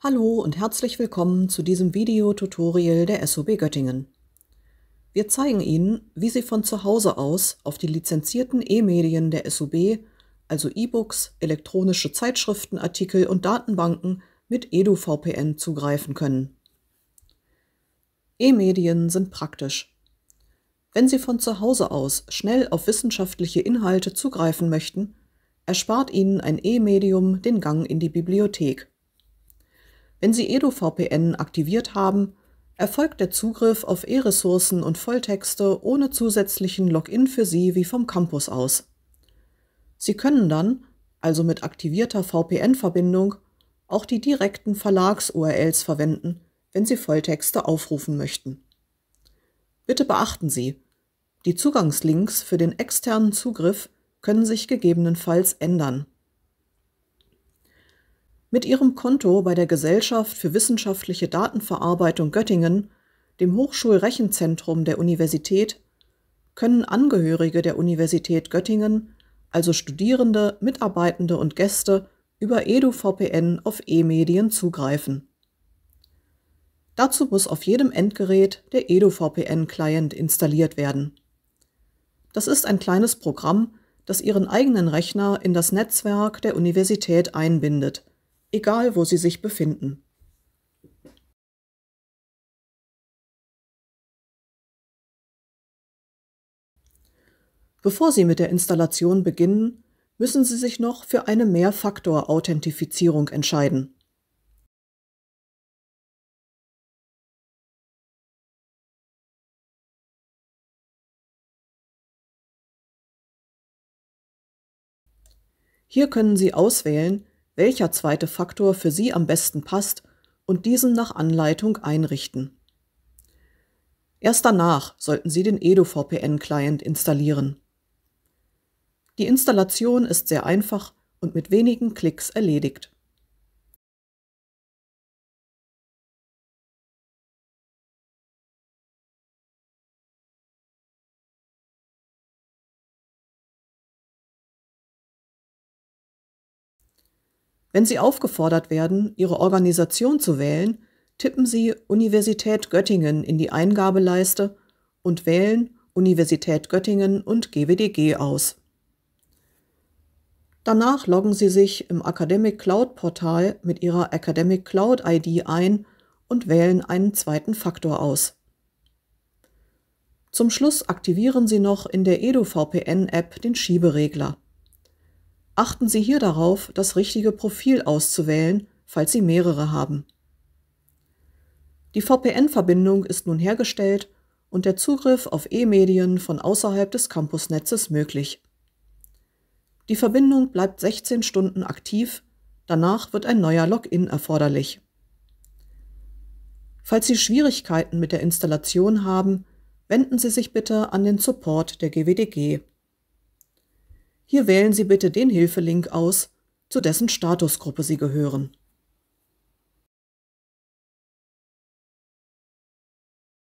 Hallo und herzlich willkommen zu diesem Videotutorial der SOB Göttingen. Wir zeigen Ihnen, wie Sie von zu Hause aus auf die lizenzierten E-Medien der SOB, also E-Books, elektronische Zeitschriften, Artikel und Datenbanken mit EduVPN zugreifen können. E-Medien sind praktisch. Wenn Sie von zu Hause aus schnell auf wissenschaftliche Inhalte zugreifen möchten, erspart Ihnen ein E-Medium den Gang in die Bibliothek. Wenn Sie EdoVPN aktiviert haben, erfolgt der Zugriff auf E-Ressourcen und Volltexte ohne zusätzlichen Login für Sie wie vom Campus aus. Sie können dann, also mit aktivierter VPN-Verbindung, auch die direkten Verlags-URLs verwenden, wenn Sie Volltexte aufrufen möchten. Bitte beachten Sie, die Zugangslinks für den externen Zugriff können sich gegebenenfalls ändern. Mit ihrem Konto bei der Gesellschaft für wissenschaftliche Datenverarbeitung Göttingen, dem Hochschulrechenzentrum der Universität, können Angehörige der Universität Göttingen, also Studierende, Mitarbeitende und Gäste, über EduVPN auf E-Medien zugreifen. Dazu muss auf jedem Endgerät der EduVPN-Client installiert werden. Das ist ein kleines Programm, das Ihren eigenen Rechner in das Netzwerk der Universität einbindet egal wo sie sich befinden. Bevor Sie mit der Installation beginnen, müssen Sie sich noch für eine Mehrfaktor-Authentifizierung entscheiden. Hier können Sie auswählen, welcher zweite Faktor für Sie am besten passt und diesen nach Anleitung einrichten. Erst danach sollten Sie den edo vpn client installieren. Die Installation ist sehr einfach und mit wenigen Klicks erledigt. Wenn Sie aufgefordert werden, Ihre Organisation zu wählen, tippen Sie Universität Göttingen in die Eingabeleiste und wählen Universität Göttingen und GWDG aus. Danach loggen Sie sich im Academic Cloud Portal mit Ihrer Academic Cloud ID ein und wählen einen zweiten Faktor aus. Zum Schluss aktivieren Sie noch in der EduVPN-App den Schieberegler. Achten Sie hier darauf, das richtige Profil auszuwählen, falls Sie mehrere haben. Die VPN-Verbindung ist nun hergestellt und der Zugriff auf E-Medien von außerhalb des Campusnetzes möglich. Die Verbindung bleibt 16 Stunden aktiv, danach wird ein neuer Login erforderlich. Falls Sie Schwierigkeiten mit der Installation haben, wenden Sie sich bitte an den Support der GWDG. Hier wählen Sie bitte den Hilfelink aus, zu dessen Statusgruppe Sie gehören.